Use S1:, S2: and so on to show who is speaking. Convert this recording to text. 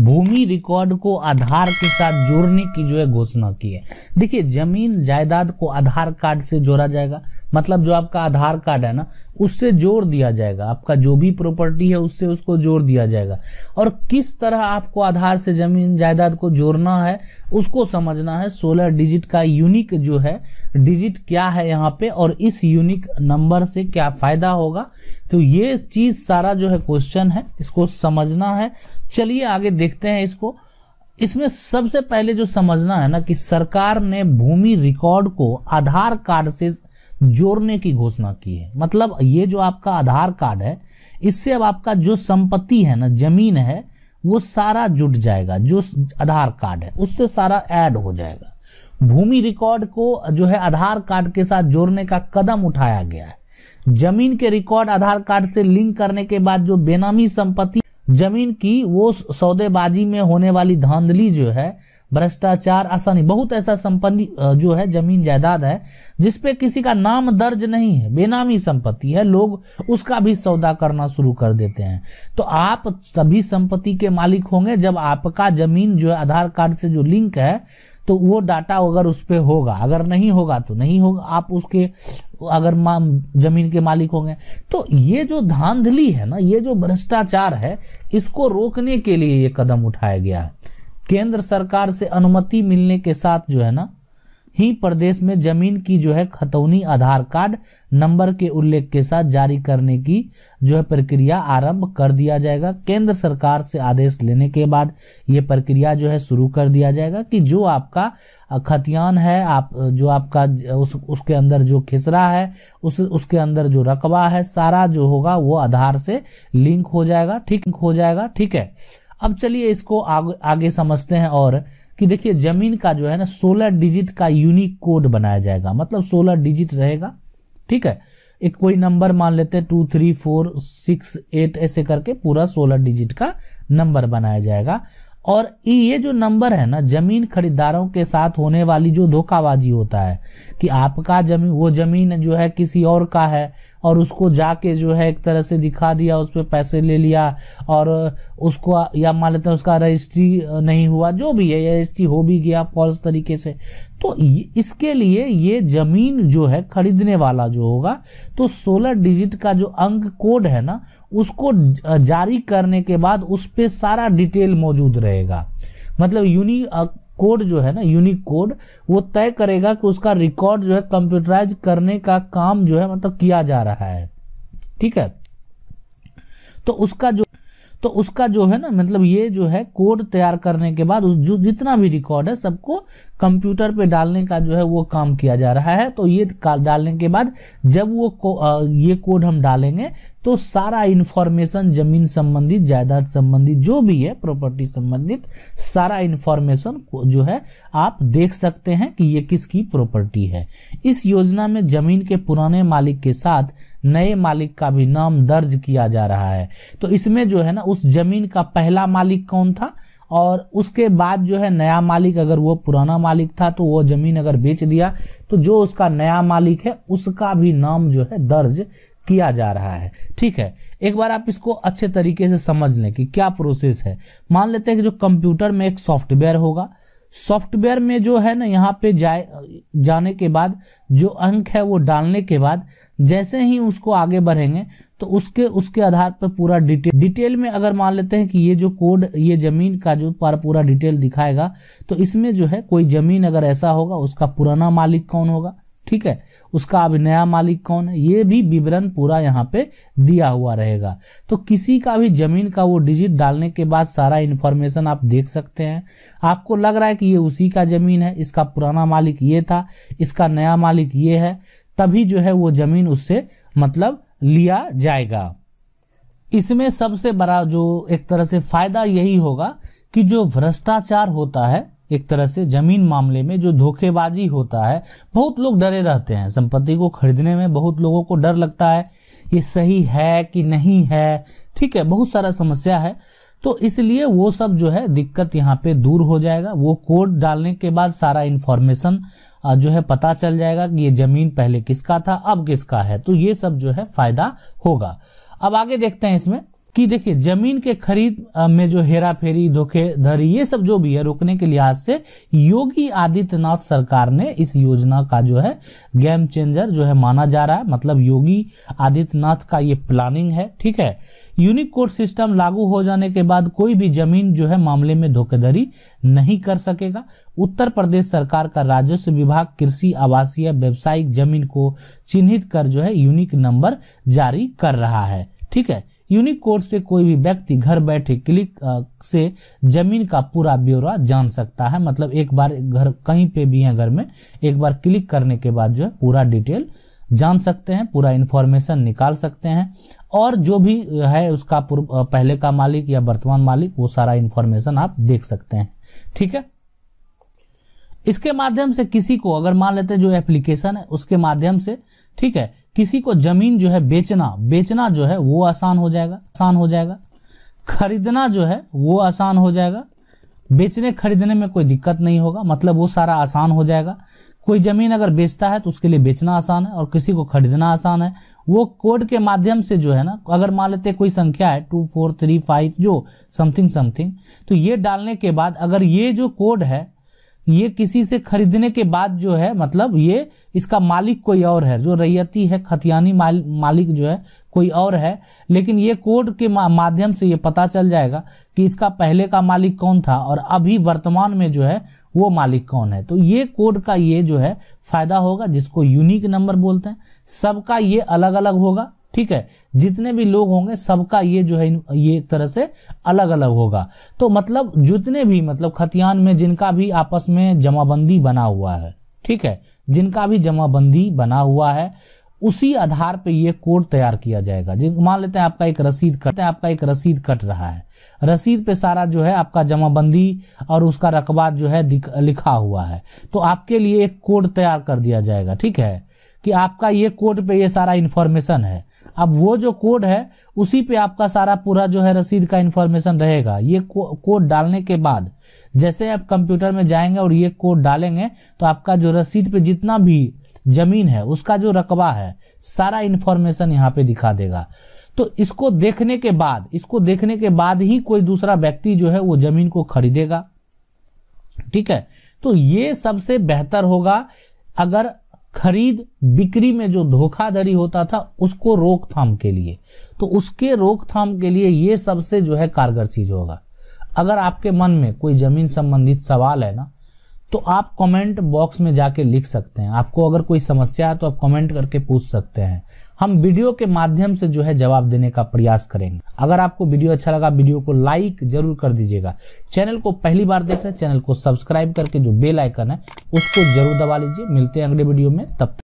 S1: भूमि record को आधार के साथ जोड़ने की जो है घोषणा की है देखिए जमीन जायदाद को आधार कार्ड से जोड़ा जाएगा मतलब जो आपका आधार कार्ड है ना उससे जोड़ दिया जाएगा आपका जो भी प्रॉपर्टी है उससे उसको जोड़ दिया जाएगा और किस तरह आपको आधार से जमीन जायदाद को जोड़ना है उसको समझना है सोलह डिजिट का यूनिक जो है डिजिट क्या है यहाँ पे और इस यूनिक नंबर से क्या फायदा होगा तो ये चीज सारा जो है क्वेश्चन है इसको समझना है चलिए आगे देख देखते हैं इसको इसमें सबसे पहले जो समझना है ना कि सरकार ने भूमि रिकॉर्ड को आधार कार्ड से जोड़ने की घोषणा की है मतलब ये जो आपका आधार कार्ड है इससे अब आपका जो संपत्ति है ना जमीन है वो सारा जुट जाएगा जो आधार कार्ड है उससे सारा ऐड हो जाएगा भूमि रिकॉर्ड को जो है आधार कार्ड के साथ जोड़ने का कदम उठाया गया है जमीन के रिकॉर्ड आधार कार्ड से लिंक करने के बाद जो बेनामी संपत्ति जमीन की वो सौदेबाजी में होने वाली धांधली जो है भ्रष्टाचार आसानी बहुत ऐसा संपत्ति जो है जमीन जायदाद है जिसपे किसी का नाम दर्ज नहीं है बेनामी संपत्ति है लोग उसका भी सौदा करना शुरू कर देते हैं तो आप सभी संपत्ति के मालिक होंगे जब आपका जमीन जो है आधार कार्ड से जो लिंक है तो वो डाटा अगर उस पर होगा अगर नहीं होगा तो नहीं होगा आप उसके अगर जमीन के मालिक होंगे तो ये जो धांधली है ना ये जो भ्रष्टाचार है इसको रोकने के लिए ये कदम उठाया गया है केंद्र सरकार से अनुमति मिलने के साथ जो है ना ही प्रदेश में जमीन की जो है खतौनी आधार कार्ड नंबर के उल्लेख के साथ जारी करने की जो है प्रक्रिया आरंभ कर दिया जाएगा केंद्र सरकार से आदेश लेने के बाद ये प्रक्रिया जो है शुरू कर दिया जाएगा कि जो आपका खतियान है आप जो आपका उस उसके अंदर जो खिसरा है उस उसके अंदर जो रकबा है सारा जो होगा वो आधार से लिंक हो जाएगा ठीक हो जाएगा ठीक है अब चलिए इसको आग, आगे समझते हैं और कि देखिए जमीन का जो है ना सोलह डिजिट का यूनिक कोड बनाया जाएगा मतलब सोलह डिजिट रहेगा ठीक है एक कोई नंबर मान लेते हैं two three four six eight ऐसे करके पूरा सोलह डिजिट का नंबर बनाया जाएगा और ये जो नंबर है ना जमीन खरीदारों के साथ होने वाली जो धोखाबाजी होता है कि आपका जमीन वो जमीन जो है किसी और का है और उसको जाके जो है एक तरह से दिखा दिया उस पर पैसे ले लिया और उसको या मान लेते हैं उसका रजिस्ट्री नहीं हुआ जो भी है रजिस्ट्री हो भी गया फॉल्स तरीके से तो इसके लिए ये जमीन जो है खरीदने वाला जो होगा तो सोलह डिजिट का जो अंक कोड है ना उसको जारी करने के बाद उस पर सारा डिटेल मौजूद रहेगा मतलब यूनि कोड जो है ना यूनिक कोड वो तय करेगा कि उसका रिकॉर्ड जो है कंप्यूटराइज करने का काम जो है मतलब किया जा रहा है ठीक है तो उसका जो तो उसका जो है ना मतलब ये जो है कोड तैयार करने के बाद उस जो जितना भी रिकॉर्ड है सबको कंप्यूटर पे डालने का जो है वो काम किया जा रहा है तो ये डालने के बाद जब वो को, आ, ये कोड हम डालेंगे तो सारा इंफॉर्मेशन जमीन संबंधित जायदाद संबंधित जो भी है प्रॉपर्टी संबंधित सारा इंफॉर्मेशन जो है आप देख सकते हैं कि ये किसकी प्रॉपर्टी है इस योजना में जमीन के पुराने मालिक के साथ नए मालिक का भी नाम दर्ज किया जा रहा है तो इसमें जो है ना उस जमीन का पहला मालिक कौन था और उसके बाद जो है नया मालिक अगर वो पुराना मालिक था तो वो जमीन अगर बेच दिया तो जो उसका नया मालिक है उसका भी नाम जो है दर्ज किया जा रहा है ठीक है एक बार आप इसको अच्छे तरीके से समझ लें कि क्या प्रोसेस है मान लेते हैं कि जो कंप्यूटर में एक सॉफ्टवेयर होगा सॉफ्टवेयर में जो है ना यहाँ पे जाए जाने के बाद जो अंक है वो डालने के बाद जैसे ही उसको आगे बढ़ेंगे तो उसके उसके आधार पर पूरा डिटेल डिटेल में अगर मान लेते हैं कि ये जो कोड ये जमीन का जो पर पूरा डिटेल दिखाएगा तो इसमें जो है कोई जमीन अगर ऐसा होगा उसका पुराना मालिक कौन होगा ठीक है उसका अब नया मालिक कौन है ये भी विवरण पूरा यहाँ पे दिया हुआ रहेगा तो किसी का भी जमीन का वो डिजिट डालने के बाद सारा इन्फॉर्मेशन आप देख सकते हैं आपको लग रहा है कि ये उसी का जमीन है इसका पुराना मालिक ये था इसका नया मालिक ये है तभी जो है वो जमीन उससे मतलब लिया जाएगा इसमें सबसे बड़ा जो एक तरह से फायदा यही होगा कि जो भ्रष्टाचार होता है एक तरह से जमीन मामले में जो धोखेबाजी होता है बहुत लोग डरे रहते हैं संपत्ति को खरीदने में बहुत लोगों को डर लगता है ये सही है कि नहीं है ठीक है बहुत सारा समस्या है तो इसलिए वो सब जो है दिक्कत यहाँ पे दूर हो जाएगा वो कोड डालने के बाद सारा इन्फॉर्मेशन जो है पता चल जाएगा कि ये जमीन पहले किसका था अब किसका है तो ये सब जो है फायदा होगा अब आगे देखते हैं इसमें कि देखिए जमीन के खरीद में जो हेरा फेरी धोखेधड़ी ये सब जो भी है रोकने के लिहाज से योगी आदित्यनाथ सरकार ने इस योजना का जो है गेम चेंजर जो है माना जा रहा है मतलब योगी आदित्यनाथ का ये प्लानिंग है ठीक है यूनिक कोड सिस्टम लागू हो जाने के बाद कोई भी जमीन जो है मामले में धोखेधड़ी नहीं कर सकेगा उत्तर प्रदेश सरकार का राजस्व विभाग कृषि आवासीय व्यवसायिक जमीन को चिन्हित कर जो है यूनिक नंबर जारी कर रहा है ठीक है यूनिकोड से कोई भी व्यक्ति घर बैठे क्लिक से जमीन का पूरा ब्यौरा जान सकता है मतलब एक बार घर कहीं पे भी है घर में एक बार क्लिक करने के बाद जो है पूरा डिटेल जान सकते हैं पूरा इन्फॉर्मेशन निकाल सकते हैं और जो भी है उसका पहले का मालिक या वर्तमान मालिक वो सारा इन्फॉर्मेशन आप देख सकते हैं ठीक है इसके माध्यम से किसी को अगर मान लेते हैं जो एप्लीकेशन है उसके माध्यम से ठीक है किसी को जमीन जो है बेचना बेचना जो है वो आसान हो जाएगा आसान हो जाएगा खरीदना जो है वो आसान हो जाएगा बेचने खरीदने में कोई दिक्कत नहीं होगा मतलब वो सारा आसान हो जाएगा कोई ज़मीन अगर बेचता है तो उसके लिए बेचना आसान है और किसी को खरीदना आसान है वो कोड के माध्यम से जो है ना अगर मान लेते कोई संख्या है टू फोर थ्री फाइव जो समथिंग समथिंग तो ये डालने के बाद अगर ये जो कोड है ये किसी से खरीदने के बाद जो है मतलब ये इसका मालिक कोई और है जो रैयती है खतियानी माल, मालिक जो है कोई और है लेकिन ये कोड के माध्यम से ये पता चल जाएगा कि इसका पहले का मालिक कौन था और अभी वर्तमान में जो है वो मालिक कौन है तो ये कोड का ये जो है फायदा होगा जिसको यूनिक नंबर बोलते हैं सबका ये अलग अलग होगा ठीक है जितने भी लोग होंगे सबका ये जो है ये तरह से अलग अलग होगा तो मतलब जितने भी मतलब खतियान में जिनका भी आपस में जमाबंदी बना हुआ है ठीक है जिनका भी जमाबंदी बना हुआ है उसी आधार पे ये कोड तैयार किया जाएगा जिन मान लेते हैं आपका एक रसीद कट है आपका एक रसीद कट रहा है रसीद पे सारा जो है आपका जमाबंदी और उसका रकबा जो है लिखा हुआ है तो आपके लिए एक कोड तैयार कर दिया जाएगा ठीक है कि आपका ये कोड पे ये सारा इन्फॉर्मेशन है अब वो जो कोड है उसी पे आपका सारा पूरा जो है रसीद का इन्फॉर्मेशन रहेगा ये को, कोड डालने के बाद जैसे आप कंप्यूटर में जाएंगे और ये कोड डालेंगे तो आपका जो रसीद पे जितना भी जमीन है उसका जो रकबा है सारा इन्फॉर्मेशन यहाँ पे दिखा देगा तो इसको देखने के बाद इसको देखने के बाद ही कोई दूसरा व्यक्ति जो है वो जमीन को खरीदेगा ठीक है तो ये सबसे बेहतर होगा अगर खरीद बिक्री में जो धोखाधड़ी होता था उसको रोकथाम के लिए तो उसके रोकथाम के लिए ये सबसे जो है कारगर चीज होगा अगर आपके मन में कोई जमीन संबंधित सवाल है ना तो आप कमेंट बॉक्स में जाके लिख सकते हैं आपको अगर कोई समस्या है तो आप कमेंट करके पूछ सकते हैं हम वीडियो के माध्यम से जो है जवाब देने का प्रयास करेंगे अगर आपको वीडियो अच्छा लगा वीडियो को लाइक जरूर कर दीजिएगा चैनल को पहली बार देख रहे हैं चैनल को सब्सक्राइब करके जो बेल आइकन है उसको जरूर दबा लीजिए मिलते हैं अगले वीडियो में तब तक